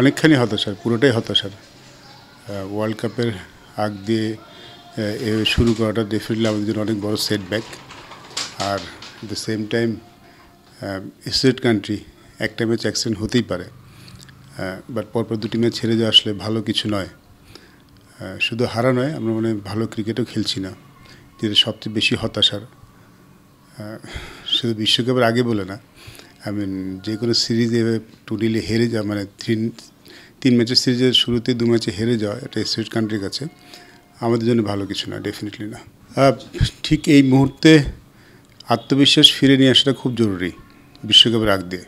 অনেকখানি হতাশার পুরোটাই হতাশার ওয়ার্ল্ড কাপের আগ দিয়ে শুরু করাটা ডেফিনেটলি আমাদের জন্য অনেক বড় সেটব্যাক আর the same time state country একটা ম্যাচ অ্যাক্সিডেন্ট হতেই পারে বাট পরপর দুটি ম্যাচ ছেড়ে যাওয়া আসলে ভালো কিছু নয় শুধু হারা নয় আমরা মানে ভালো ক্রিকেটও খেলছি না যেটা সবচেয়ে বেশি হতাশার শুধু বিশ্বকাপের আগে বলে না আই মিন যে কোনো সিরিজ এভাবে টু ডিলে হেরে যাওয়া মানে তিন তিন ম্যাচের সিরিজের শুরুতে দু ম্যাচে হেরে যাওয়া এটা স্টেট কান্ট্রির কাছে আমাদের জন্য ভালো কিছু না ডেফিনেটলি না ঠিক এই মুহূর্তে আত্মবিশ্বাস ফিরে নিয়ে আসাটা খুব জরুরি বিশ্বকাপের আগ দিয়ে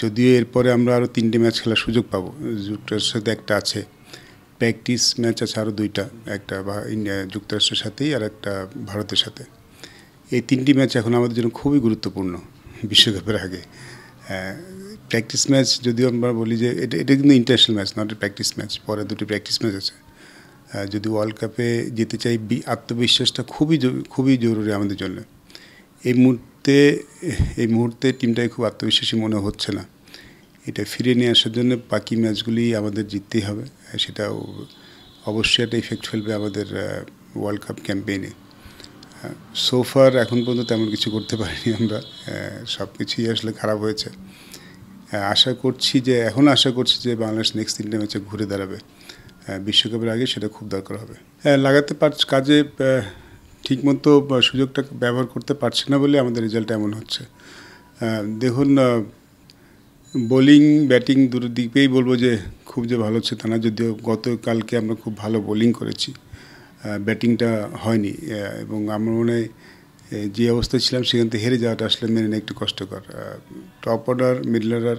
যদিও এরপরে আমরা আরও তিনটে ম্যাচ খেলার সুযোগ পাবো যুক্তরাষ্ট্রের সাথে একটা আছে প্র্যাকটিস ম্যাচ আছে আরও দুইটা একটা বা ইন্ডিয়া যুক্তরাষ্ট্রের সাথেই আর একটা ভারতের সাথে এই তিনটি ম্যাচ এখন আমাদের জন্য খুবই গুরুত্বপূর্ণ বিশ্বকাপের আগে প্র্যাকটিস ম্যাচ যদিও আমরা বলি যে এটা এটা কিন্তু international match not a practice match পরে দুটি প্র্যাকটিস ম্যাচ আছে যদি ওয়ার্ল্ড কাপে যেতে চাই আত্মবিশ্বাসটা খুবই খুবই জরুরি আমাদের জন্য এই মুহূর্তে এই মুহূর্তে টিমটাকে খুব আত্মবিশ্বাসী মনে হচ্ছে না এটা ফিরে নিয়ে আসার জন্য বাকি ম্যাচগুলি আমাদের জিততেই হবে সেটা অবশ্যই একটা ইফেক্ট ফেলবে আমাদের ওয়ার্ল্ড কাপ ক্যাম্পেইনে সোফার এখন পর্যন্ত তেমন কিছু করতে পারিনি আমরা সব কিছুই আসলে খারাপ হয়েছে আশা করছি যে এখন আশা করছি যে বাংলাদেশ নেক্সট তিনটে ম্যাচে ঘুরে দাঁড়াবে বিশ্বকাপের আগে সেটা খুব দরকার হবে লাগাতে পার কাজে ঠিকমতো সুযোগটা ব্যবহার করতে পারছে না বলে আমাদের রেজাল্ট এমন হচ্ছে দেখুন বোলিং ব্যাটিং দুটো দিকেই বলবো যে খুব যে ভালো হচ্ছে তা না যদিও গতকালকে আমরা খুব ভালো বোলিং করেছি ব্যাটিংটা হয়নি এবং আমার মনে হয় যে অবস্থায় ছিলাম সেখান থেকে হেরে যাওয়াটা আসলে মেনে নেয় একটু কষ্টকর টপ অর্ডার মিডল অর্ডার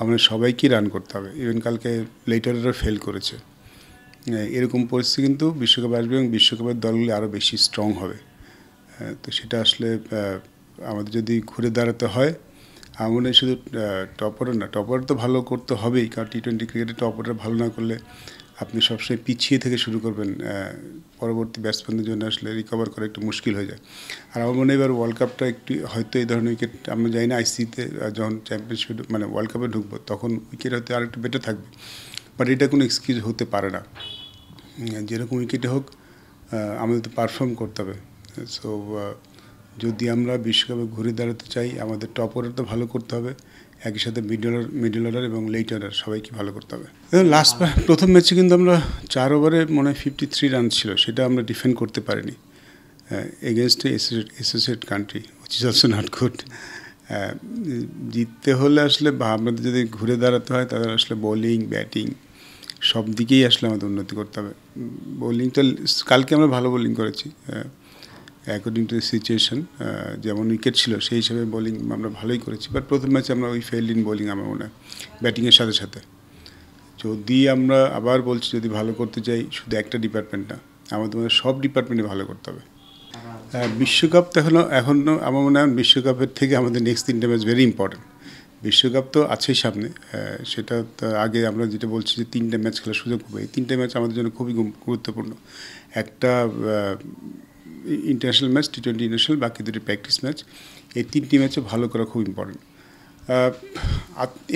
আমাদের সবাইকেই রান করতে হবে ইভেন কালকে লেট অর্ডার ফেল করেছে এরকম পরিস্থিতি কিন্তু বিশ্বকাপ আসবে এবং বিশ্বকাপের দলগুলি আরও বেশি স্ট্রং হবে তো সেটা আসলে আমাদের যদি ঘুরে দাঁড়াতে হয় আমার শুধু টপ অর্ডার না টপ অর্ডার তো ভালো করতে হবেই কারণ টি টোয়েন্টি ক্রিকেটে টপ অর্ডার ভালো না করলে আপনি সবসময় পিছিয়ে থেকে শুরু করবেন পরবর্তী ব্যাটসম্যানদের জন্য আসলে রিকভার করা একটু মুশকিল হয়ে যায় আর আমার মনে হয় এবার ওয়ার্ল্ড কাপটা একটু হয়তো এই ধরনের উইকেট আমরা জানি না আইসিতে যখন চ্যাম্পিয়নশিপ মানে ওয়ার্ল্ড কাপে ঢুকবো তখন উইকেট হয়তো আর একটু বেটার থাকবে বাট এটা কোনো এক্সকিউজ হতে পারে না যেরকম উইকেটে হোক আমাদের তো পারফর্ম করতে হবে সো যদি আমরা বিশ্বকাপে ঘুরে দাঁড়াতে চাই আমাদের টপারও তো ভালো করতে হবে একই সাথে মিডল মিডল অর্ডার এবং লেট অর্ডার সবাইকে ভালো করতে হবে লাস্ট প্রথম ম্যাচে কিন্তু আমরা চার ওভারে মনে হয় ফিফটি থ্রি রান ছিল সেটা আমরা ডিফেন্ড করতে পারিনি against associate country which is also not good জিততে হলে আসলে আমাদের যদি ঘুরে দাঁড়াতে হয় তাদের আসলে বোলিং ব্যাটিং সব দিকেই আসলে আমাদের উন্নতি করতে হবে বোলিং তো কালকে আমরা ভালো বোলিং করেছি অ্যাকর্ডিং টু সিচুয়েশন যেমন উইকেট ছিল সেই হিসাবে বোলিং আমরা ভালোই করেছি বাট প্রথম ম্যাচে আমরা ওই ফেল ইন বোলিং আমার মনে হয় ব্যাটিংয়ের সাথে সাথে যদি আমরা আবার বলছি যদি ভালো করতে চাই শুধু একটা ডিপার্টমেন্ট না আমাদের সব ডিপার্টমেন্টে ভালো করতে হবে বিশ্বকাপ তো এখনও এখন আমার মনে হয় বিশ্বকাপের থেকে আমাদের নেক্সট তিনটা ম্যাচ ভেরি ইম্পর্টেন্ট বিশ্বকাপ তো আছেই সামনে সেটা আগে আমরা যেটা বলছি যে তিনটা ম্যাচ খেলার সুযোগ হবে এই তিনটা ম্যাচ আমাদের জন্য খুবই গুরুত্বপূর্ণ একটা international match T twenty international বাকি দুটি প্র্যাকটিস ম্যাচ এই তিনটি ম্যাচে ভালো করা খুব ইম্পর্টেন্ট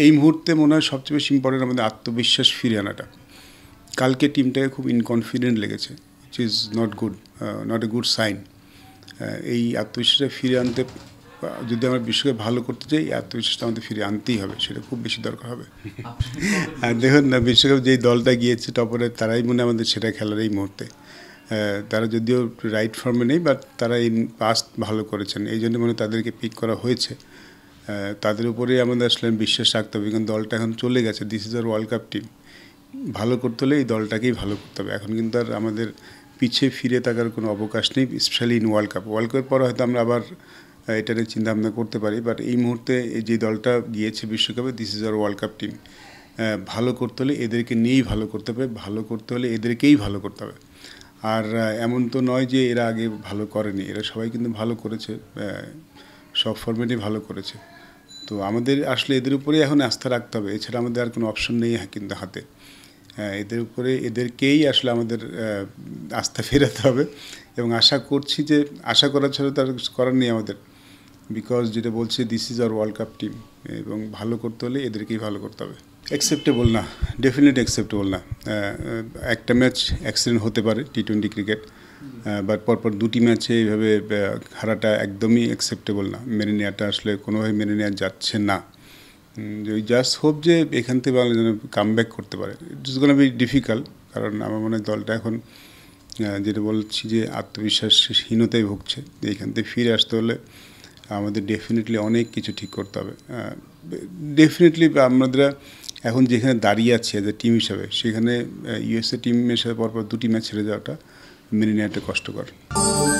এই মুহূর্তে মনে হয় সবচেয়ে বেশি ইম্পর্টেন্ট আমাদের আত্মবিশ্বাস ফিরে আনাটা কালকে টিমটাকে খুব ইনকনফিডেন্ট লেগেছে which is not good not a good sign এই আত্মবিশ্বাসটা ফিরে আনতে যদি আমরা বিশ্বকে ভালো করতে চাই আত্মবিশ্বাসটা আমাদের ফিরে আনতেই হবে সেটা খুব বেশি দরকার হবে আর দেখুন না বিশ্বকাপ যেই দলটা গিয়েছে টপরে তারাই মনে আমাদের সেটা খেলার এই মুহূর্তে হ্যাঁ, তারা যদিও রাইট ফর্মে নেই বাট তারা ইন পাস্ট ভালো করেছেন এই জন্য মানে তাদেরকে পিক করা হয়েছে তাদের উপরেই আমাদের আসলে বিশ্বাস রাখতে হবে কারণ দলটা এখন চলে গেছে this is our world cup team ভালো করতে হলে এই দলটাকেই ভালো করতে হবে এখন কিন্তু আর আমাদের পিছিয়ে ফিরে থাকার কোনো অবকাশ নেই specially in world cup world কাপের পরে হয়তো আমরা আবার এটা নিয়ে চিন্তাভাবনা করতে পারি বাট এই মুহূর্তে যে দলটা গিয়েছে বিশ্বকাপে this is our world cup team ভালো করতে হলে এদেরকে নিয়েই ভালো করতে হবে ভালো করতে হলে এদেরকেই ভালো করতে হবে আর এমন তো নয় যে এরা আগে ভালো করেনি এরা সবাই কিন্তু ভালো করেছে সব ফর্মেটে ভালো করেছে তো আমাদের আসলে এদের উপরেই এখন আস্থা রাখতে হবে এছাড়া আমাদের আর কোনো অপশন নেই হ্যাঁ কিন্তু হাতে এদের উপরে এদেরকেই আসলে আমাদের আস্থা ফেরাতে হবে এবং আশা করছি যে আশা করা ছাড়া তার করার নেই আমাদের বিকজ যেটা বলছে this is our world cup team এবং ভালো করতে হলে এদেরকেই ভালো করতে হবে অ্যাকসেপ্টেবল না ডেফিনেট অ্যাকসেপ্টেবল না একটা ম্যাচ অ্যাক্সিডেন্ট হতে পারে টি টোয়েন্টি ক্রিকেট বাট পরপর দুটি ম্যাচে এইভাবে হারাটা একদমই অ্যাকসেপ্টেবল না মেনে নেওয়াটা আসলে কোনোভাবে মেনে নেওয়া যাচ্ছে না জাস্ট হোপ যে এখান থেকে বাংলা যেন কাম ব্যাক করতে পারে ইটস গোনা বি ডিফিকাল্ট কারণ আমার মনে হয় দলটা এখন যেটা বলছি যে আত্মবিশ্বাসহীনতায় ভুগছে এখান থেকে ফিরে আসতে হলে আমাদের ডেফিনেটলি অনেক কিছু ঠিক করতে হবে ডেফিনেটলি আমাদের এখন যেখানে দাঁড়িয়ে আছে যে টিম হিসাবে সেখানে ইউএসএ টিমের সাথে পরপর দুটি ম্যাচ ছেড়ে যাওয়াটা মেনে নেওয়াটা কষ্টকর